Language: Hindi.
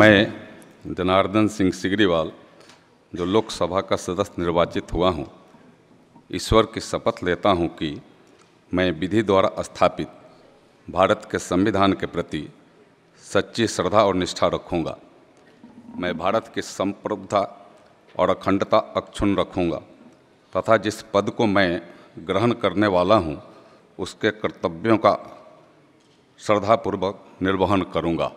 मैं जनार्दन सिंह सिगरीवाल जो लोकसभा का सदस्य निर्वाचित हुआ हूँ ईश्वर की शपथ लेता हूँ कि मैं विधि द्वारा स्थापित भारत के संविधान के प्रति सच्ची श्रद्धा और निष्ठा रखूँगा मैं भारत की संप्रभुता और अखंडता अक्षुण रखूँगा तथा जिस पद को मैं ग्रहण करने वाला हूँ उसके कर्तव्यों का श्रद्धापूर्वक निर्वहन करूँगा